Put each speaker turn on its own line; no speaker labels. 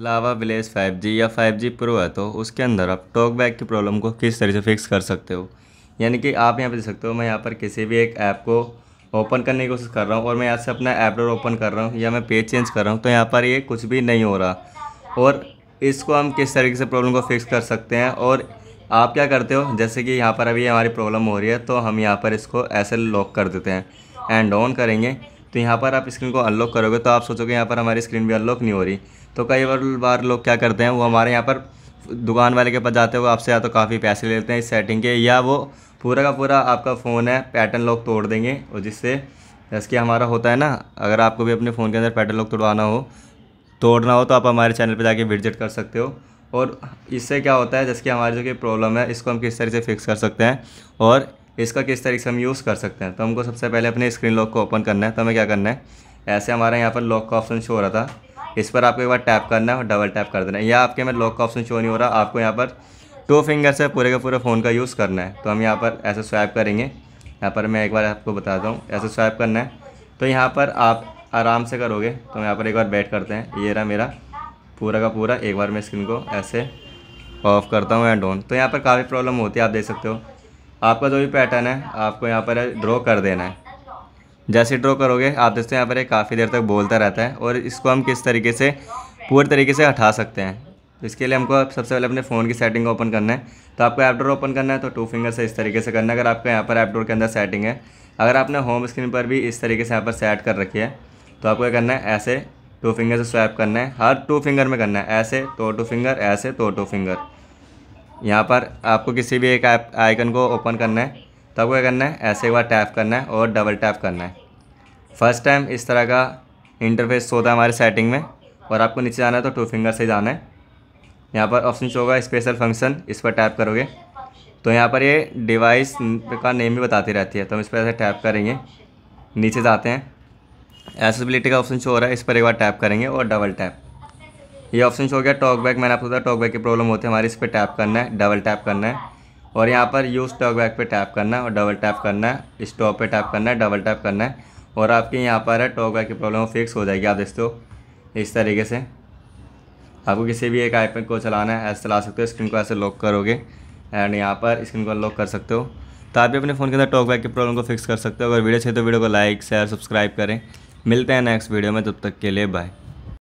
लावा village 5G या 5G pro है तो उसके अंदर आप टॉक बैक की प्रॉब्लम को किस तरह से फिक्स कर सकते हो यानी कि आप यहाँ पर देख सकते हो मैं यहाँ पर किसी भी एक ऐप को ओपन करने की कोशिश कर रहा हूँ और मैं यहाँ से अपना ऐप डोर ओपन कर रहा हूँ या मैं पेज चेंज कर रहा हूँ तो यहाँ पर ये कुछ भी नहीं हो रहा और इसको हम किस तरीके से प्रॉब्लम को फिक्स कर सकते हैं और आप क्या करते हो जैसे कि यहाँ पर अभी हमारी प्रॉब्लम हो रही है तो हम यहाँ पर इसको ऐसे लॉक कर देते हैं एंड ऑन करेंगे तो यहाँ पर आप स्क्रीन को अनलॉक करोगे तो आप सोचोगे यहाँ पर हमारी स्क्रीन भी अनलॉक नहीं हो रही तो कई बार बार लोग क्या करते हैं वो हमारे यहाँ पर दुकान वाले के पास जाते हो आपसे या तो काफ़ी पैसे ले लेते हैं इस सेटिंग के या वो पूरा का पूरा आपका फ़ोन है पैटर्न लॉक तोड़ देंगे और जिससे जैसे कि हमारा होता है ना अगर आपको भी अपने फ़ोन के अंदर पैटर्न लॉक तोड़वाना हो तोड़ना हो तो आप हमारे चैनल पर जाके विजिट कर सकते हो और इससे क्या होता है जैसे कि हमारी जो कि प्रॉब्लम है इसको हम किस तरीके से फिक्स कर सकते हैं और इसका किस तरीके से हम यूज़ कर सकते हैं तो हमको सबसे पहले अपने स्क्रीन लॉक को ओपन करना है तो हमें क्या करना है ऐसे हमारे यहाँ पर लॉक का ऑप्शन शो हो रहा था इस पर आपको एक बार टैप करना है और डबल टैप कर देना है या आपके में लॉक का ऑप्शन शो नहीं हो रहा आपको यहाँ पर टू फिंगर से पूरे का पूरे फ़ोन का यूज़ करना है तो हम यहाँ पर ऐसे स्वैप करेंगे यहाँ पर मैं एक बार आपको बताता हूँ ऐसे स्वैप करना है तो यहाँ पर आप आराम से करोगे तो हम यहाँ पर एक बार बैठ करते हैं ये रहा मेरा पूरा का पूरा एक बार मैं स्क्रीन को ऐसे ऑफ करता हूँ एंड ऑन तो यहाँ पर काफ़ी प्रॉब्लम होती है आप देख सकते हो आपका जो भी पैटर्न है आपको यहाँ पर ड्रॉ कर देना है जैसे ड्रॉ करोगे आप हैं यहाँ पर ये काफ़ी देर तक बोलता रहता है और इसको हम किस तरीके से पूरे तरीके से हटा सकते हैं तो इसके लिए हमको सबसे पहले अपने फ़ोन की सेटिंग ओपन करना है तो आपको ऐप डोर ओपन करना है तो टू फिंगर से इस तरीके से करना है अगर आपके यहाँ पर ऐप डोर के अंदर सेटिंग है अगर आपने होम स्क्रीन पर भी इस तरीके से यहाँ पर सेट कर रखी है तो आपको क्या करना है ऐसे टू फिंगर से स्वैप करना है हर टू फिंगर में करना है ऐसे तो टू फिंगर ऐसे तो टू फिंगर यहाँ पर आपको किसी भी एक ऐप आइकन को ओपन करना है तब क्या करना है ऐसे एक बार टैप करना है और डबल टैप करना है फर्स्ट टाइम इस तरह का इंटरफेस होता है हमारे सेटिंग में और आपको नीचे जाना है तो टू फिंगर से जाना है यहाँ पर ऑप्शन शो होगा स्पेशल फंक्शन इस पर टैप करोगे तो यहाँ पर ये डिवाइस का नेम भी बताती रहती है तो हम इस पर ऐसे टैप करेंगे नीचे जाते हैं एसेसिबिलिटी का ऑप्शन शो हो रहा है इस पर एक बार टैप करेंगे और डबल टैप ये ऑप्शन शो हो गया टॉक मैंने आपको बताया टॉक की प्रॉब्लम होती है हमारे इस पर टैप करना है डबल टैप करना है और यहाँ पर यूज़ टॉक बैक पर टैप करना है और डबल टैप करना है स्टॉप पे टैप करना है डबल टैप करना है और आपके यहाँ पर है टॉक बैक की प्रॉब्लम फिक्स हो जाएगी आप दोस्तों इस तरीके से आपको किसी भी एक आईपैड को चलाना है ऐसे चला सकते हो स्क्रीन को ऐसे लॉक करोगे एंड यहाँ पर स्क्रीन को लॉक कर सकते हो तो आप भी अपने फ़ोन के अंदर टॉक बैक की प्रॉब्लम को फिक्स कर सकते हो अगर वीडियो चाहिए तो वीडियो को लाइक शेयर सब्सक्राइब करें मिलते हैं नेक्स्ट वीडियो में तब तक के लिए बाय